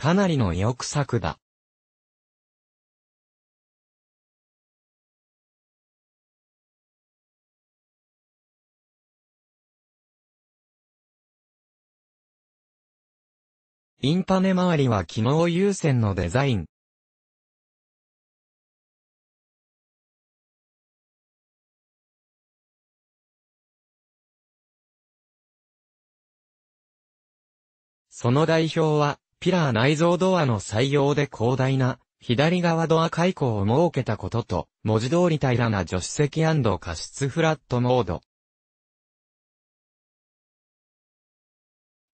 かなりの意欲作だ。インパネ周りは機能優先のデザイン。その代表は、ピラー内蔵ドアの採用で広大な、左側ドア開口を設けたことと、文字通り平らな助手席加湿フラットモード。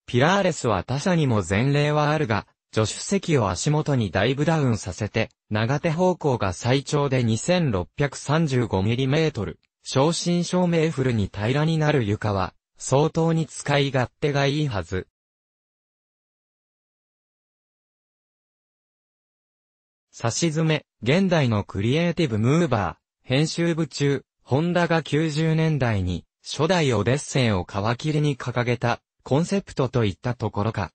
ピラーレスは他社にも前例はあるが、助手席を足元にダイブダウンさせて、長手方向が最長で 2635mm、正真正銘フルに平らになる床は、相当に使い勝手がいいはず。差し詰め、現代のクリエイティブムーバー、編集部中、ホンダが90年代に、初代オデッセンを皮切りに掲げた、コンセプトといったところか。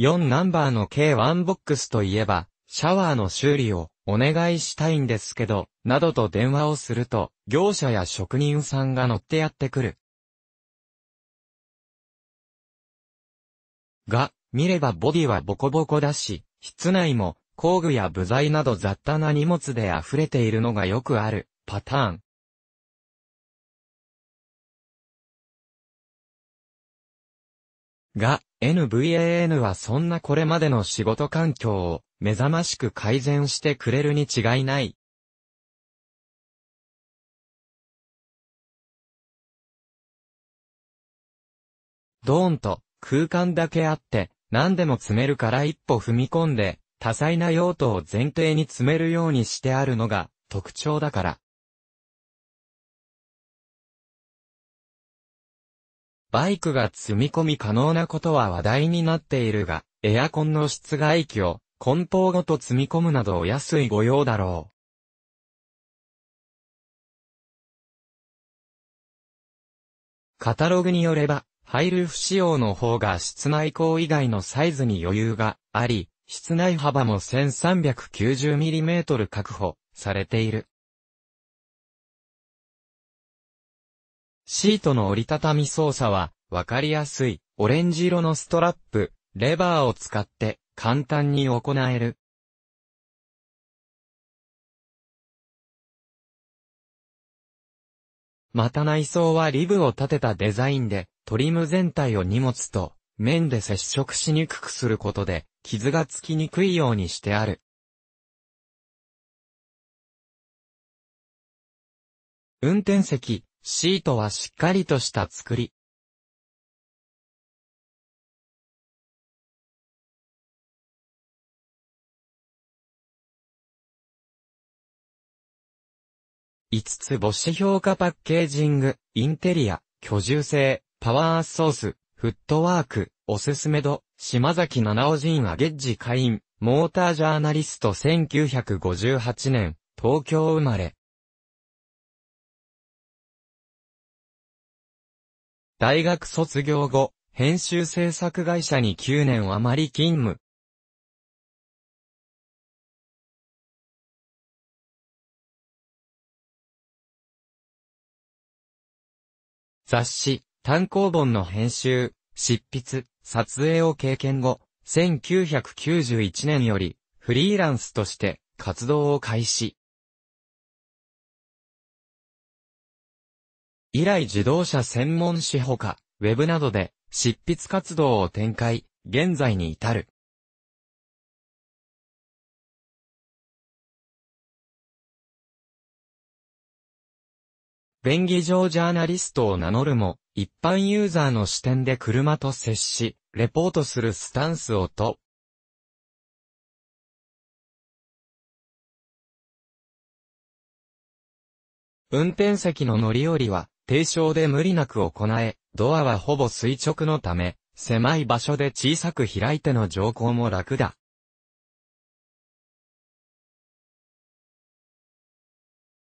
4ナンバーの K1 ボックスといえば、シャワーの修理をお願いしたいんですけど、などと電話をすると、業者や職人さんが乗ってやってくる。が、見ればボディはボコボコだし、室内も工具や部材など雑多な荷物で溢れているのがよくあるパターン。が、NVAN はそんなこれまでの仕事環境を目覚ましく改善してくれるに違いない。ドーンと空間だけあって、何でも詰めるから一歩踏み込んで、多彩な用途を前提に詰めるようにしてあるのが特徴だから。バイクが積み込み可能なことは話題になっているが、エアコンの室外機を梱包ごと積み込むなどお安い御用だろう。カタログによれば、イルーフ仕様の方が室内光以外のサイズに余裕があり、室内幅も 1390mm 確保されている。シートの折りたたみ操作は、わかりやすい、オレンジ色のストラップ、レバーを使って、簡単に行える。また内装はリブを立てたデザインで、トリム全体を荷物と面で接触しにくくすることで傷がつきにくいようにしてある。運転席、シートはしっかりとした作り。5つ星評価パッケージング、インテリア、居住性、パワーソース、フットワーク、おすすめ度、島崎七尾陣アゲッジ会員、モータージャーナリスト1958年、東京生まれ。大学卒業後、編集制作会社に9年余り勤務。雑誌、単行本の編集、執筆、撮影を経験後、1991年より、フリーランスとして活動を開始。以来自動車専門誌ほか、ウェブなどで執筆活動を展開、現在に至る。便宜上ジャーナリストを名乗るも、一般ユーザーの視点で車と接し、レポートするスタンスをと、運転席の乗り降りは、低床で無理なく行え、ドアはほぼ垂直のため、狭い場所で小さく開いての乗降も楽だ。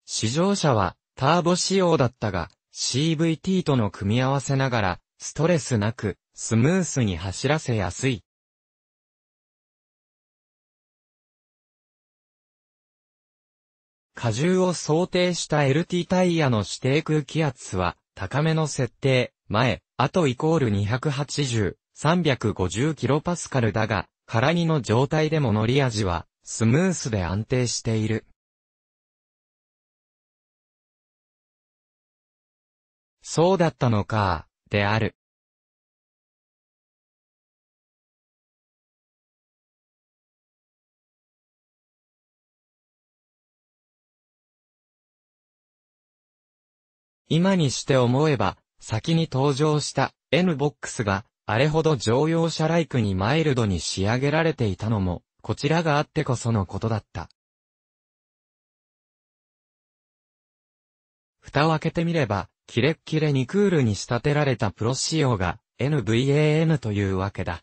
試乗車は、ターボ仕様だったが、CVT との組み合わせながら、ストレスなく、スムースに走らせやすい。荷重を想定した LT タイヤの指定空気圧は、高めの設定、前、後イコール280、3 5 0スカルだが、空荷の状態でも乗り味は、スムースで安定している。そうだったのか、である。今にして思えば、先に登場した N ボックスが、あれほど乗用車ライクにマイルドに仕上げられていたのも、こちらがあってこそのことだった。蓋を開けてみれば、キレッキレにクールに仕立てられたプロ仕様が NVAN というわけだ。